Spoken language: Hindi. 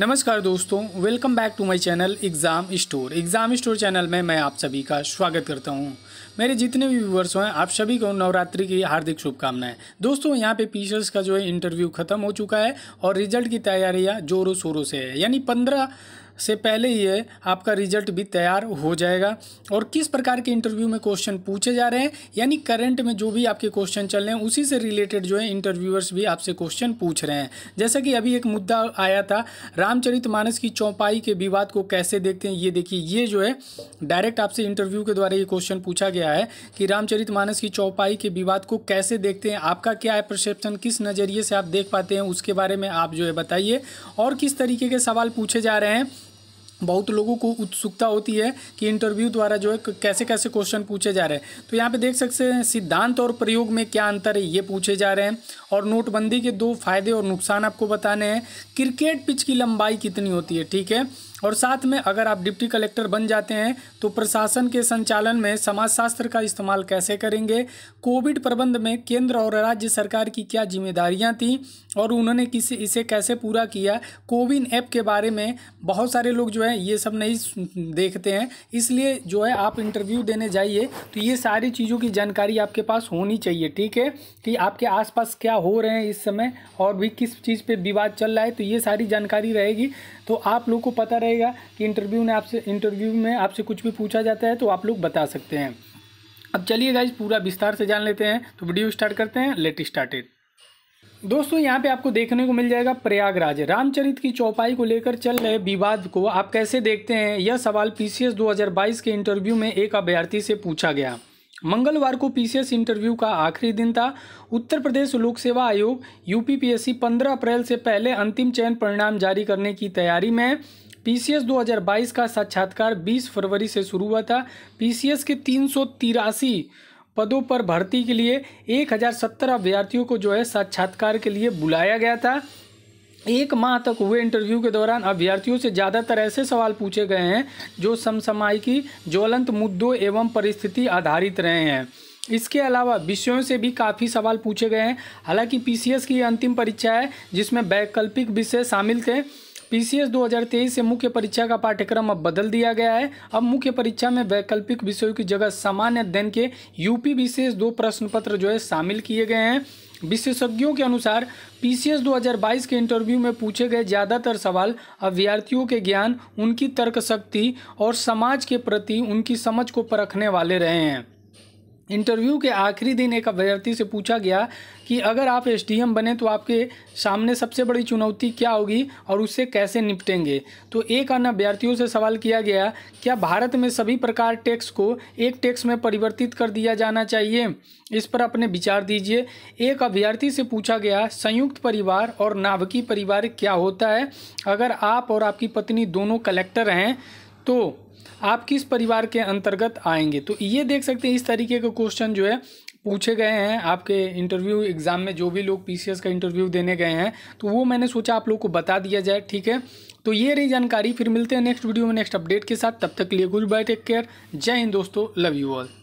नमस्कार दोस्तों welcome back to my channel exam store exam store channel में मैं आप सभी का स्वागत करता हूं मेरे जितने भी व्यूवर्स हैं आप सभी को नवरात्रि की हार्दिक शुभकामनाएं दोस्तों यहां पे पीचर्स का जो है इंटरव्यू ख़त्म हो चुका है और रिजल्ट की तैयारियां जोरों शोरों से है यानी पंद्रह से पहले ही आपका रिजल्ट भी तैयार हो जाएगा और किस प्रकार के इंटरव्यू में क्वेश्चन पूछे जा रहे हैं यानी करंट में जो भी आपके क्वेश्चन चल रहे हैं उसी से रिलेटेड जो है इंटरव्यूअर्स भी आपसे क्वेश्चन पूछ रहे हैं जैसा कि अभी एक मुद्दा आया था रामचरित की चौपाई के विवाद को कैसे देखते हैं ये देखिए ये जो है डायरेक्ट आपसे इंटरव्यू के द्वारा ये क्वेश्चन पूछा गया है कि रामचरित की चौपाई के विवाद को कैसे देखते हैं आपका क्या है परसेप्शन किस नज़रिए से आप देख पाते हैं उसके बारे में आप जो है बताइए और किस तरीके के सवाल पूछे जा रहे हैं बहुत लोगों को उत्सुकता होती है कि इंटरव्यू द्वारा जो है कैसे कैसे क्वेश्चन पूछे जा रहे हैं तो यहाँ पे देख सकते हैं सिद्धांत और प्रयोग में क्या अंतर है ये पूछे जा रहे हैं और नोटबंदी के दो फायदे और नुकसान आपको बताने हैं क्रिकेट पिच की लंबाई कितनी होती है ठीक है और साथ में अगर आप डिप्टी कलेक्टर बन जाते हैं तो प्रशासन के संचालन में समाजशास्त्र का इस्तेमाल कैसे करेंगे कोविड प्रबंध में केंद्र और राज्य सरकार की क्या जिम्मेदारियां थी और उन्होंने किसी इसे कैसे पूरा किया कोविन ऐप के बारे में बहुत सारे लोग जो है ये सब नहीं देखते हैं इसलिए जो है आप इंटरव्यू देने जाइए तो ये सारी चीज़ों की जानकारी आपके पास होनी चाहिए ठीक है कि आपके आसपास क्या हो रहे हैं इस समय और भी किस चीज़ पर विवाद चल रहा है तो ये सारी जानकारी रहेगी तो आप लोग को पता रहे रहेगा कि इंटरव्यू ने आपसे इंटरव्यू में आपसे कुछ भी पूछा जाता है तो आप लोग बता सकते हैं अब चलिए गाइज पूरा विस्तार से जान लेते हैं तो वीडियो स्टार्ट करते हैं लेट स्टार्टेड दोस्तों यहाँ पे आपको देखने को मिल जाएगा प्रयागराज रामचरित की चौपाई को लेकर चल रहे विवाद को आप कैसे देखते हैं यह सवाल पीसीएस 2022 के इंटरव्यू में एक अभ्यर्थी से पूछा गया मंगलवार को पीसीएस इंटरव्यू का आखिरी दिन था उत्तर प्रदेश लोक सेवा आयोग यूपीपीएससी 15 अप्रैल से पहले अंतिम चयन परिणाम जारी करने की तैयारी में पीसीएस 2022 का साक्षात्कार 20 फरवरी से शुरू हुआ था पीसीएस के तीन पदों पर भर्ती के लिए एक अभ्यर्थियों को जो है साक्षात्कार के लिए बुलाया गया था एक माह तक हुए इंटरव्यू के दौरान अभ्यर्थियों से ज़्यादातर ऐसे सवाल पूछे गए हैं जो समसामयिकी ज्वलंत मुद्दों एवं परिस्थिति आधारित रहे हैं इसके अलावा विषयों से भी काफ़ी सवाल पूछे गए हैं हालांकि पीसीएस की अंतिम परीक्षा है जिसमें वैकल्पिक विषय शामिल थे पीसीएस 2023 से मुख्य परीक्षा का पाठ्यक्रम अब बदल दिया गया है अब मुख्य परीक्षा में वैकल्पिक विषयों की जगह सामान्य अध्ययन के यूपी विशेष दो प्रश्न पत्र जो है शामिल किए गए हैं विशेषज्ञों के अनुसार पीसीएस 2022 के इंटरव्यू में पूछे गए ज़्यादातर सवाल अभ्यर्थियों के ज्ञान उनकी तर्क शक्ति और समाज के प्रति उनकी समझ को परखने वाले रहे हैं इंटरव्यू के आखिरी दिन एक अभ्यर्थी से पूछा गया कि अगर आप एस बने तो आपके सामने सबसे बड़ी चुनौती क्या होगी और उससे कैसे निपटेंगे तो एक अन्य अभ्यर्थियों से सवाल किया गया क्या भारत में सभी प्रकार टैक्स को एक टैक्स में परिवर्तित कर दिया जाना चाहिए इस पर अपने विचार दीजिए एक अभ्यर्थी से पूछा गया संयुक्त परिवार और नाभकी परिवार क्या होता है अगर आप और आपकी पत्नी दोनों कलेक्टर हैं तो आप किस परिवार के अंतर्गत आएंगे तो ये देख सकते हैं इस तरीके के क्वेश्चन जो है पूछे गए हैं आपके इंटरव्यू एग्ज़ाम में जो भी लोग पीसीएस का इंटरव्यू देने गए हैं तो वो मैंने सोचा आप लोग को बता दिया जाए ठीक है तो ये रही जानकारी फिर मिलते हैं नेक्स्ट वीडियो में नेक्स्ट अपडेट के साथ तब तक के लिए गुड बाय टेक केयर जय हिंद दोस्तों लव यू ऑल